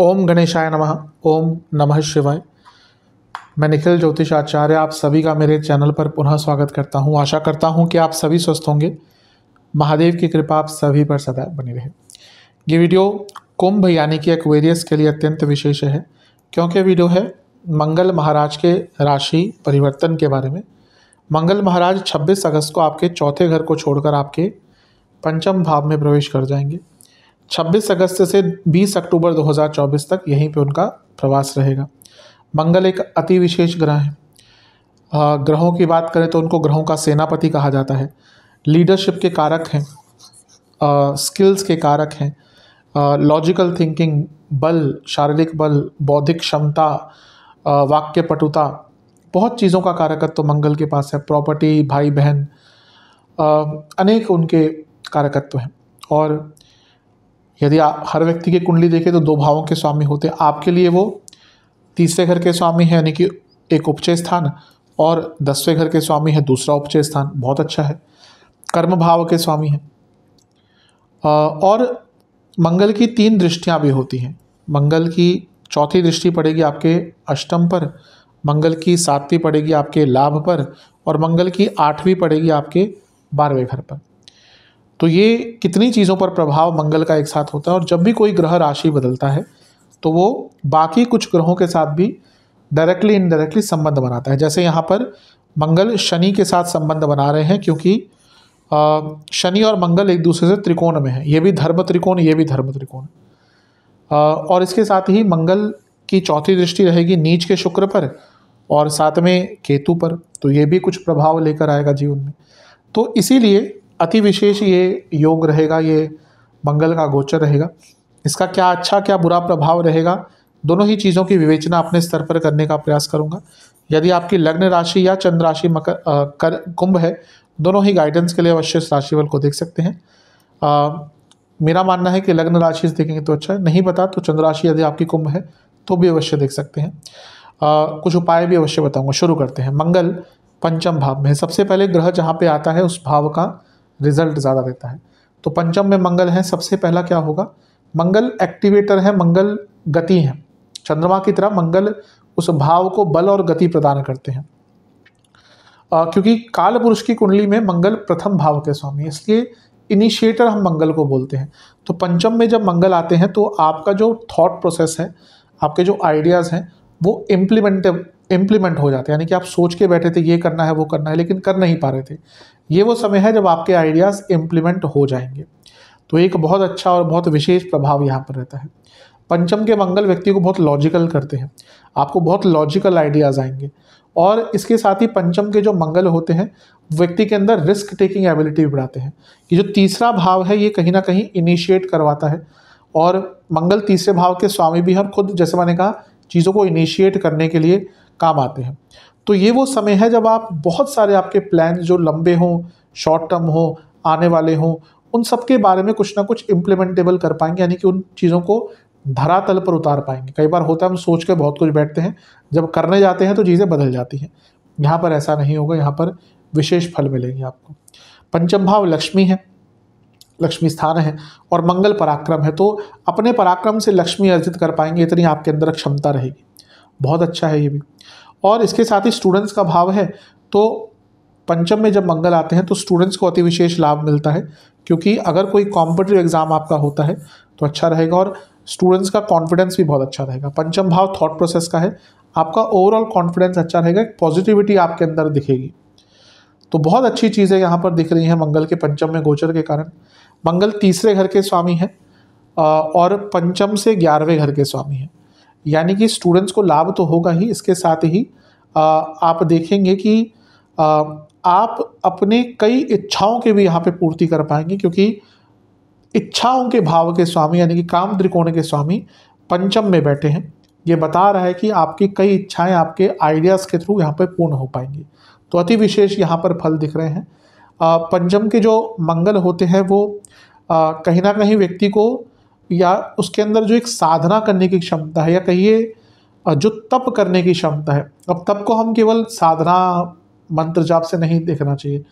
ओम गणेशाय नमः ओम नमः शिवाय मैं निखिल ज्योतिष आचार्य आप सभी का मेरे चैनल पर पुनः स्वागत करता हूं आशा करता हूं कि आप सभी स्वस्थ होंगे महादेव की कृपा आप सभी पर सदा बनी रहे ये वीडियो कुंभ यानी कि एक्वेरियस के लिए अत्यंत विशेष है क्योंकि वीडियो है मंगल महाराज के राशि परिवर्तन के बारे में मंगल महाराज 26 अगस्त को आपके चौथे घर को छोड़कर आपके पंचम भाव में प्रवेश कर जाएंगे 26 अगस्त से 20 अक्टूबर 2024 तक यहीं पे उनका प्रवास रहेगा मंगल एक अति विशेष ग्रह है ग्रहों की बात करें तो उनको ग्रहों का सेनापति कहा जाता है लीडरशिप के कारक हैं स्किल्स के कारक हैं लॉजिकल थिंकिंग बल शारीरिक बल बौद्धिक क्षमता वाक्य पटुता बहुत चीज़ों का कारकत्व तो मंगल के पास है प्रॉपर्टी भाई बहन अनेक उनके कारकत्व है और यदि आप हर व्यक्ति की कुंडली देखें तो दो भावों के स्वामी होते हैं आपके लिए वो तीसरे घर के स्वामी है यानी कि एक उपचय स्थान और दसवें घर के स्वामी है दूसरा उपचय स्थान बहुत अच्छा है कर्म भाव के स्वामी हैं और मंगल की तीन दृष्टियाँ भी होती हैं मंगल की चौथी दृष्टि पड़ेगी आपके अष्टम पर मंगल की सातवीं पड़ेगी आपके लाभ पर और मंगल की आठवीं पड़ेगी आपके बारहवें घर पर तो ये कितनी चीज़ों पर प्रभाव मंगल का एक साथ होता है और जब भी कोई ग्रह राशि बदलता है तो वो बाकी कुछ ग्रहों के साथ भी डायरेक्टली इनडायरेक्टली संबंध बनाता है जैसे यहाँ पर मंगल शनि के साथ संबंध बना रहे हैं क्योंकि शनि और मंगल एक दूसरे से त्रिकोण में है ये भी धर्म त्रिकोण ये भी धर्म त्रिकोण और इसके साथ ही मंगल की चौथी दृष्टि रहेगी नीच के शुक्र पर और साथ में केतु पर तो ये भी कुछ प्रभाव लेकर आएगा जीवन में तो इसीलिए अति विशेष ये योग रहेगा ये मंगल का गोचर रहेगा इसका क्या अच्छा क्या बुरा प्रभाव रहेगा दोनों ही चीज़ों की विवेचना अपने स्तर पर करने का प्रयास करूँगा यदि आपकी लग्न राशि या चंद्र राशि मकर कर कुंभ है दोनों ही गाइडेंस के लिए अवश्य इस राशिफल को देख सकते हैं आ, मेरा मानना है कि लग्न राशि से देखेंगे तो अच्छा है नहीं पता तो चंद्र राशि यदि आपकी कुंभ है तो भी अवश्य देख सकते हैं आ, कुछ उपाय भी अवश्य बताऊंगा शुरू करते हैं मंगल पंचम भाव में सबसे पहले ग्रह जहाँ पे आता है उस भाव का रिजल्ट ज़्यादा देता है तो पंचम में मंगल है सबसे पहला क्या होगा मंगल एक्टिवेटर है मंगल गति है चंद्रमा की तरह मंगल उस भाव को बल और गति प्रदान करते हैं आ, क्योंकि काल पुरुष की कुंडली में मंगल प्रथम भाव के स्वामी इसलिए इनिशिएटर हम मंगल को बोलते हैं तो पंचम में जब मंगल आते हैं तो आपका जो थॉट प्रोसेस है आपके जो आइडियाज़ हैं वो इम्प्लीमेंट इम्प्लीमेंट हो जाते हैं यानी कि आप सोच के बैठे थे ये करना है वो करना है लेकिन कर नहीं पा रहे थे ये वो समय है जब आपके आइडियाज़ इम्प्लीमेंट हो जाएंगे तो एक बहुत अच्छा और बहुत विशेष प्रभाव यहाँ पर रहता है पंचम के मंगल व्यक्ति को बहुत लॉजिकल करते हैं आपको बहुत लॉजिकल आइडियाज़ आएंगे और इसके साथ ही पंचम के जो मंगल होते हैं व्यक्ति के अंदर रिस्क टेकिंग एबिलिटी भी बढ़ाते हैं ये जो तीसरा भाव है ये कहीं ना कहीं इनिशिएट करवाता है और मंगल तीसरे भाव के स्वामी भी हैं और खुद जैसे मैंने कहा चीज़ों को इनिशिएट करने के लिए काम आते हैं तो ये वो समय है जब आप बहुत सारे आपके प्लान जो लंबे हों शॉर्ट टर्म हो आने वाले हों उन सब के बारे में कुछ ना कुछ इम्प्लीमेंटेबल कर पाएंगे यानी कि उन चीज़ों को धरातल पर उतार पाएंगे कई बार होता है हम सोच कर बहुत कुछ बैठते हैं जब करने जाते हैं तो चीज़ें बदल जाती हैं यहाँ पर ऐसा नहीं होगा यहाँ पर विशेष फल मिलेंगे आपको पंचम भाव लक्ष्मी है लक्ष्मी स्थान है और मंगल पराक्रम है तो अपने पराक्रम से लक्ष्मी अर्जित कर पाएंगे इतनी आपके अंदर क्षमता रहेगी बहुत अच्छा है ये भी और इसके साथ ही स्टूडेंट्स का भाव है तो पंचम में जब मंगल आते हैं तो स्टूडेंट्स को अति विशेष लाभ मिलता है क्योंकि अगर कोई कॉम्पिटिटिव एग्ज़ाम आपका होता है तो अच्छा रहेगा और स्टूडेंट्स का कॉन्फिडेंस भी बहुत अच्छा रहेगा पंचम भाव थॉट प्रोसेस का है आपका ओवरऑल कॉन्फिडेंस अच्छा रहेगा पॉजिटिविटी आपके अंदर दिखेगी तो बहुत अच्छी चीज़ें यहाँ पर दिख रही हैं मंगल के पंचम में गोचर के कारण मंगल तीसरे घर के स्वामी है और पंचम से ग्यारहवें घर के स्वामी है यानी कि स्टूडेंट्स को लाभ तो होगा ही इसके साथ ही आप देखेंगे कि आप अपने कई इच्छाओं के भी यहाँ पे पूर्ति कर पाएंगे क्योंकि इच्छाओं के भाव के स्वामी यानी कि काम त्रिकोण के स्वामी पंचम में बैठे हैं ये बता रहा है कि आपकी कई इच्छाएं आपके आइडियाज़ के थ्रू यहाँ पर पूर्ण हो पाएंगी तो अति विशेष यहाँ पर फल दिख रहे हैं पंचम के जो मंगल होते हैं वो कहीं ना कहीं व्यक्ति को या उसके अंदर जो एक साधना करने की क्षमता है या कहिए जो तप करने की क्षमता है अब तप को हम केवल साधना मंत्र जाप से नहीं देखना चाहिए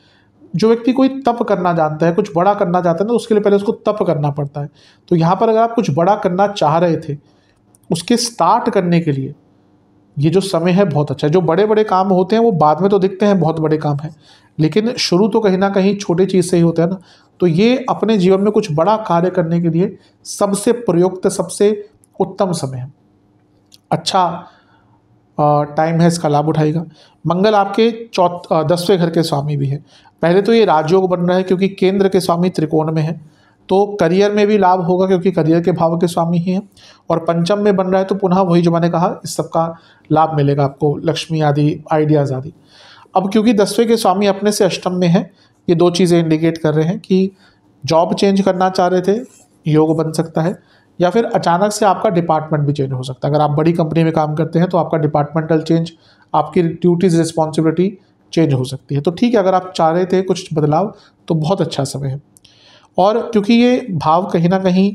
जो व्यक्ति कोई तप करना जानता है कुछ बड़ा करना चाहता है ना उसके लिए पहले उसको तप करना पड़ता है तो यहाँ पर अगर आप कुछ बड़ा करना चाह रहे थे उसके स्टार्ट करने के लिए ये जो समय है बहुत अच्छा है जो बड़े बड़े काम होते हैं वो बाद में तो दिखते हैं बहुत बड़े काम हैं लेकिन शुरू तो कहीं ना कहीं छोटे चीज़ से ही होता है ना तो ये अपने जीवन में कुछ बड़ा कार्य करने के लिए सबसे प्रयुक्त सबसे उत्तम समय है अच्छा टाइम है इसका लाभ उठाएगा मंगल आपके चौथ दसवें घर के स्वामी भी है पहले तो ये राजयोग बन रहा है क्योंकि केंद्र के स्वामी त्रिकोण में है तो करियर में भी लाभ होगा क्योंकि करियर के भाव के स्वामी ही हैं और पंचम में बन रहा है तो पुनः वही जो मैंने कहा इस सबका लाभ मिलेगा आपको लक्ष्मी आदि आइडियाज़ आदि अब क्योंकि दसवें के स्वामी अपने से अष्टम में है ये दो चीज़ें इंडिकेट कर रहे हैं कि जॉब चेंज करना चाह रहे थे योग बन सकता है या फिर अचानक से आपका डिपार्टमेंट भी चेंज हो सकता है अगर आप बड़ी कंपनी में काम करते हैं तो आपका डिपार्टमेंटल चेंज आपकी ड्यूटीज़ रिस्पॉन्सिबिलिटी चेंज हो सकती है तो ठीक है अगर आप चाह रहे थे कुछ बदलाव तो बहुत अच्छा समय है और क्योंकि ये भाव कहीं ना कहीं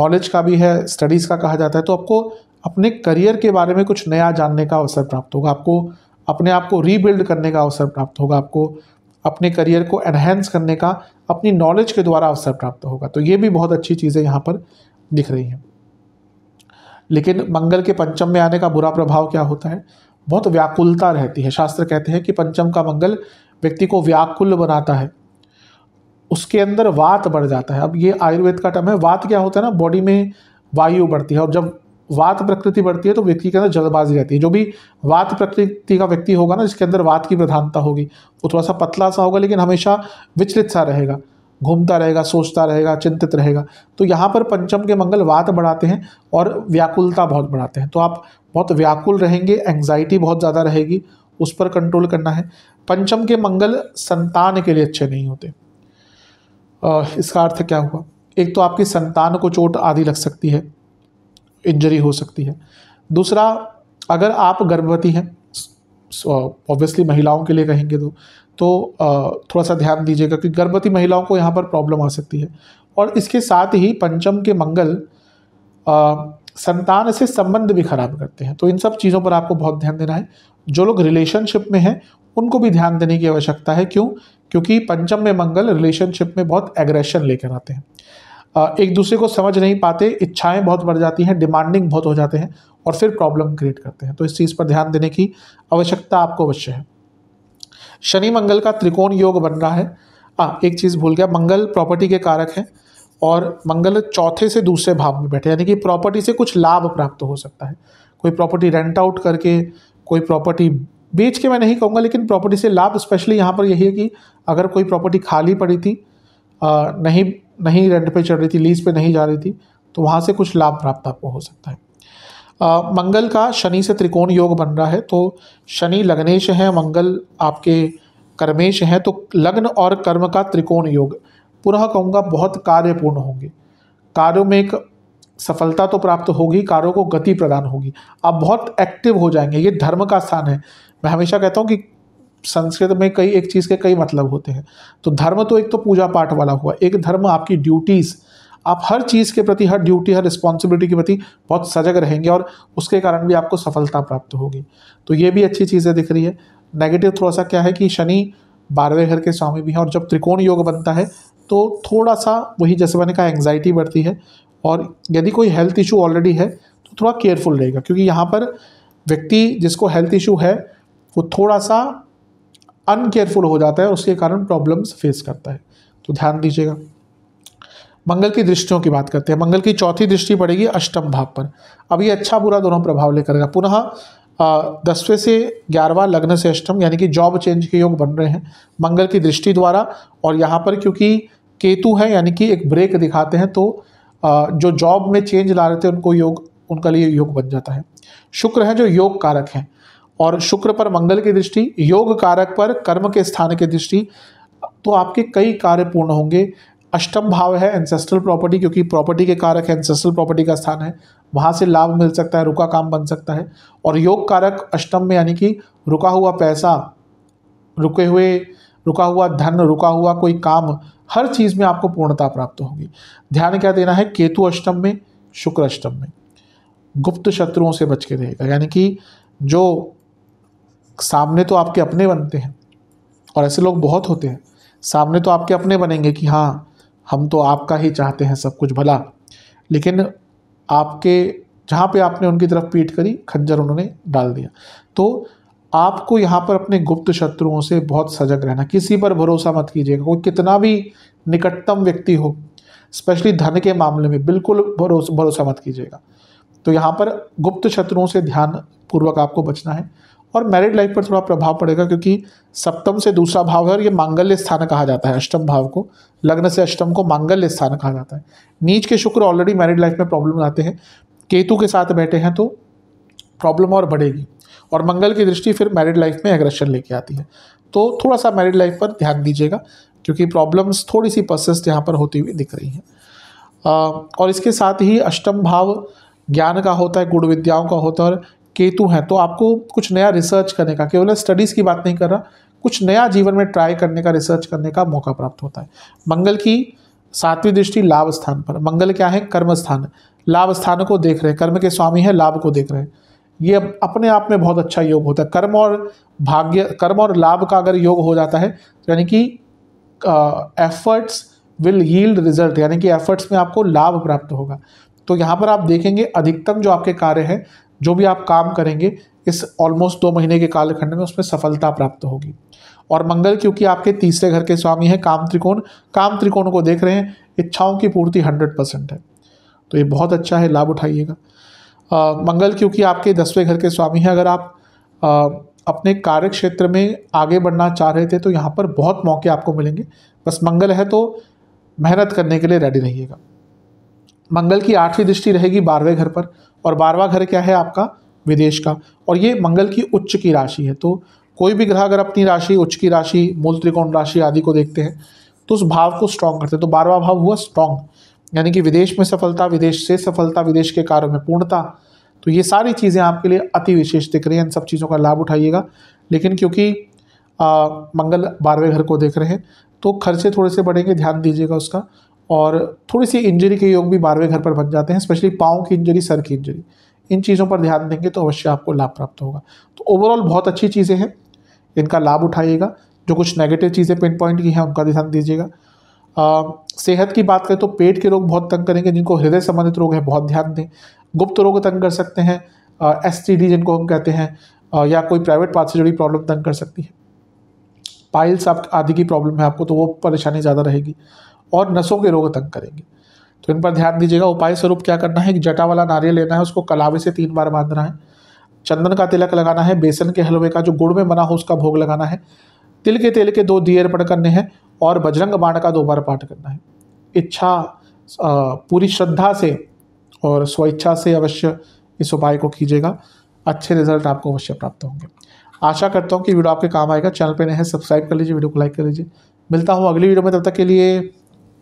नॉलेज का भी है स्टडीज़ का कहा जाता है तो आपको अपने करियर के बारे में कुछ नया जानने का अवसर प्राप्त होगा आपको अपने आप को रीबिल्ड करने का अवसर प्राप्त होगा आपको अपने करियर को एनहेंस करने का अपनी नॉलेज के द्वारा अवसर प्राप्त होगा तो ये भी बहुत अच्छी चीज़ें यहाँ पर दिख रही हैं लेकिन मंगल के पंचम में आने का बुरा प्रभाव क्या होता है बहुत व्याकुलता रहती है शास्त्र कहते हैं कि पंचम का मंगल व्यक्ति को व्याकुल बनाता है उसके अंदर वात बढ़ जाता है अब ये आयुर्वेद का टर्म है वात क्या होता है ना बॉडी में वायु बढ़ती है और जब वात प्रकृति बढ़ती है तो व्यक्ति के अंदर जल्दबाजी रहती है जो भी वात प्रकृति का व्यक्ति होगा ना जिसके अंदर वात की प्रधानता होगी वो थोड़ा सा पतला सा होगा लेकिन हमेशा विचलित सा रहेगा घूमता रहेगा सोचता रहेगा चिंतित रहेगा तो यहाँ पर पंचम के मंगल वात बढ़ाते हैं और व्याकुलता बहुत बढ़ाते हैं तो आप बहुत व्याकुल रहेंगे एंग्जाइटी बहुत ज़्यादा रहेगी उस पर कंट्रोल करना है पंचम के मंगल संतान के लिए अच्छे नहीं होते इसका अर्थ क्या हुआ एक तो आपकी संतान को चोट आदि लग सकती है इंजरी हो सकती है दूसरा अगर आप गर्भवती हैं ऑब्वियसली महिलाओं के लिए कहेंगे तो तो थोड़ा सा ध्यान दीजिएगा क्योंकि गर्भवती महिलाओं को यहाँ पर प्रॉब्लम आ सकती है और इसके साथ ही पंचम के मंगल संतान से संबंध भी खराब करते हैं तो इन सब चीज़ों पर आपको बहुत ध्यान देना है जो लोग रिलेशनशिप में हैं उनको भी ध्यान देने की आवश्यकता है क्यों क्योंकि पंचम में मंगल रिलेशनशिप में बहुत एग्रेशन लेकर आते हैं एक दूसरे को समझ नहीं पाते इच्छाएं बहुत बढ़ जाती हैं डिमांडिंग बहुत हो जाते हैं और फिर प्रॉब्लम क्रिएट करते हैं तो इस चीज़ पर ध्यान देने की आवश्यकता आपको अवश्य है शनि मंगल का त्रिकोण योग बन रहा है आ, एक चीज़ भूल गया मंगल प्रॉपर्टी के कारक हैं और मंगल चौथे से दूसरे भाव में बैठे यानी कि प्रॉपर्टी से कुछ लाभ प्राप्त हो सकता है कोई प्रॉपर्टी रेंट आउट करके कोई प्रॉपर्टी बेच के मैं नहीं कहूँगा लेकिन प्रॉपर्टी से लाभ स्पेशली यहाँ पर यही है कि अगर कोई प्रॉपर्टी खाली पड़ी थी आ, नहीं नहीं रेंट पे चल रही थी लीज पे नहीं जा रही थी तो वहाँ से कुछ लाभ प्राप्त आपको हो सकता है आ, मंगल का शनि से त्रिकोण योग बन रहा है तो शनि लग्नेश है मंगल आपके कर्मेश हैं तो लग्न और कर्म का त्रिकोण योग पुनः कहूँगा बहुत कार्यपूर्ण होंगे कार्यों में एक सफलता तो प्राप्त होगी कार्यों को गति प्रदान होगी आप बहुत एक्टिव हो जाएंगे ये धर्म का स्थान है मैं हमेशा कहता हूँ कि संस्कृत में कई एक चीज़ के कई मतलब होते हैं तो धर्म तो एक तो पूजा पाठ वाला हुआ एक धर्म आपकी ड्यूटीज़ आप हर चीज़ के प्रति हर ड्यूटी हर रिस्पॉन्सिबिलिटी के प्रति बहुत सजग रहेंगे और उसके कारण भी आपको सफलता प्राप्त होगी तो ये भी अच्छी चीज़ें दिख रही है नेगेटिव थोड़ा सा क्या है कि शनि बारहवें घर के स्वामी भी हैं और जब त्रिकोण योग बनता है तो थोड़ा सा वही जैसे मैंने कहा एंग्जाइटी बढ़ती है और यदि कोई हेल्थ इशू ऑलरेडी है तो थोड़ा केयरफुल रहेगा क्योंकि यहाँ पर व्यक्ति जिसको हेल्थ इशू है वो थोड़ा सा अनकेयरफुल हो जाता है और उसके कारण प्रॉब्लम्स फेस करता है तो ध्यान दीजिएगा मंगल की दृष्टियों की बात करते हैं मंगल की चौथी दृष्टि पड़ेगी अष्टम भाव पर अब ये अच्छा बुरा दोनों प्रभाव लेकर पुनः दसवें से ग्यारहवा लग्न से अष्टम यानी कि जॉब चेंज के योग बन रहे हैं मंगल की दृष्टि द्वारा और यहाँ पर क्योंकि केतु है यानी कि एक ब्रेक दिखाते हैं तो जो जॉब में चेंज ला रहे थे उनको योग उनका लिए योग बन जाता है शुक्र है जो योग कारक हैं और शुक्र पर मंगल की दृष्टि योग कारक पर कर्म के स्थान की दृष्टि तो आपके कई कार्य पूर्ण होंगे अष्टम भाव है एंसेस्ट्रल प्रॉपर्टी क्योंकि प्रॉपर्टी के कारक है एंसेस्ट्रल प्रॉपर्टी का स्थान है वहाँ से लाभ मिल सकता है रुका काम बन सकता है और योग कारक अष्टम में यानी कि रुका हुआ पैसा रुके हुए रुका हुआ धन रुका हुआ कोई काम हर चीज़ में आपको पूर्णता प्राप्त होगी ध्यान क्या देना है केतु अष्टम में शुक्र अष्टम में गुप्त शत्रुओं से बच के रहेगा यानी कि जो सामने तो आपके अपने बनते हैं और ऐसे लोग बहुत होते हैं सामने तो आपके अपने बनेंगे कि हाँ हम तो आपका ही चाहते हैं सब कुछ भला लेकिन आपके जहाँ पे आपने उनकी तरफ पीट करी खंजर उन्होंने डाल दिया तो आपको यहाँ पर अपने गुप्त शत्रुओं से बहुत सजग रहना किसी पर भरोसा मत कीजिएगा कोई कितना भी निकटतम व्यक्ति हो स्पेशली धन के मामले में बिल्कुल भरोसा भरोसा मत कीजिएगा तो यहाँ पर गुप्त शत्रुओं से ध्यान पूर्वक आपको बचना है और मैरिड लाइफ पर थोड़ा प्रभाव पड़ेगा क्योंकि सप्तम से दूसरा भाव है और ये मांगल्य स्थान कहा जाता है अष्टम भाव को लग्न से अष्टम को मांगल्य स्थान कहा जाता है नीच के शुक्र ऑलरेडी मैरिड लाइफ में प्रॉब्लम आते हैं केतु के साथ बैठे हैं तो प्रॉब्लम और बढ़ेगी और मंगल की दृष्टि फिर मैरिड लाइफ में एग्रेशन लेके आती है तो थोड़ा सा मैरिड लाइफ पर ध्यान दीजिएगा क्योंकि प्रॉब्लम्स थोड़ी सी पर्सेस यहाँ पर होती हुई दिख रही हैं और इसके साथ ही अष्टम भाव ज्ञान का होता है गुण विद्याओं का होता है और केतु हैं तो आपको कुछ नया रिसर्च करने का केवल स्टडीज़ की बात नहीं कर रहा कुछ नया जीवन में ट्राई करने का रिसर्च करने का मौका प्राप्त होता है मंगल की सातवीं दृष्टि लाभ स्थान पर मंगल क्या है कर्म स्थान लाभ स्थान को देख रहे हैं कर्म के स्वामी है लाभ को देख रहे हैं ये अपने आप में बहुत अच्छा योग होता है कर्म और भाग्य कर्म और लाभ का अगर योग हो जाता है यानी कि एफर्ट्स विल यील्ड रिजल्ट यानी कि एफर्ट्स में आपको लाभ प्राप्त होगा तो यहाँ पर आप देखेंगे अधिकतम जो आपके कार्य हैं जो भी आप काम करेंगे इस ऑलमोस्ट दो महीने के कालखंड में उसमें सफलता प्राप्त होगी और मंगल क्योंकि आपके तीसरे घर के स्वामी हैं काम त्रिकोण काम त्रिकोण को देख रहे हैं इच्छाओं की पूर्ति हंड्रेड परसेंट है तो ये बहुत अच्छा है लाभ उठाइएगा मंगल क्योंकि आपके दसवें घर के स्वामी हैं अगर आप आ, अपने कार्य क्षेत्र में आगे बढ़ना चाह रहे थे तो यहाँ पर बहुत मौके आपको मिलेंगे बस मंगल है तो मेहनत करने के लिए रेडी रहिएगा मंगल की आठवीं दृष्टि रहेगी बारहवें घर पर और बारहवा घर क्या है आपका विदेश का और ये मंगल की उच्च की राशि है तो कोई भी ग्रह अगर अपनी राशि उच्च की राशि मूल त्रिकोण राशि आदि को देखते हैं तो उस भाव को स्ट्रांग करते हैं तो बारहवा भाव हुआ स्ट्रांग यानी कि विदेश में सफलता विदेश से सफलता विदेश के कार्यों में पूर्णता तो ये सारी चीज़ें आपके लिए अति विशेष दिख रही हैं इन सब चीज़ों का लाभ उठाइएगा लेकिन क्योंकि आ, मंगल बारहवें घर को देख रहे हैं तो खर्चे थोड़े से बढ़ेंगे ध्यान दीजिएगा उसका और थोड़ी सी इंजरी के योग भी बारहवें घर पर बन जाते हैं स्पेशली पाँव की इंजरी सर की इंजरी इन चीज़ों पर ध्यान देंगे तो अवश्य आपको लाभ प्राप्त होगा तो ओवरऑल बहुत अच्छी चीज़ें हैं इनका लाभ उठाइएगा जो कुछ नेगेटिव चीज़ें पिन पॉइंट की हैं उनका ध्यान दीजिएगा सेहत की बात करें तो पेट के रोग बहुत तंग करेंगे जिनको हृदय संबंधित रोग है बहुत ध्यान दें गुप्त रोग तंग कर सकते हैं एस जिनको हम कहते हैं आ, या कोई प्राइवेट पार्ट से जुड़ी प्रॉब्लम तंग कर सकती है पाइल्स आप आदि की प्रॉब्लम है आपको तो वो परेशानी ज़्यादा रहेगी और नसों के रोग तंग करेंगे तो इन पर ध्यान दीजिएगा उपाय स्वरूप क्या करना है एक जटा वाला नारियल लेना है उसको कलावे से तीन बार बांधना है चंदन का तिलक लगाना है बेसन के हलवे का जो गुड़ में बना हो उसका भोग लगाना है तिल के तेल के दो दिए अर्पण करने हैं और बजरंग बाण का दो बार पाठ करना है इच्छा पूरी श्रद्धा से और स्वेच्छा से अवश्य इस उपाय को कीजिएगा अच्छे रिजल्ट आपको अवश्य प्राप्त होंगे आशा करता हूँ कि वीडियो आपके काम आएगा चैनल पर नए सब्सक्राइब कर लीजिए वीडियो को लाइक कर लीजिए मिलता हूँ अगली वीडियो में तब तक के लिए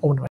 owned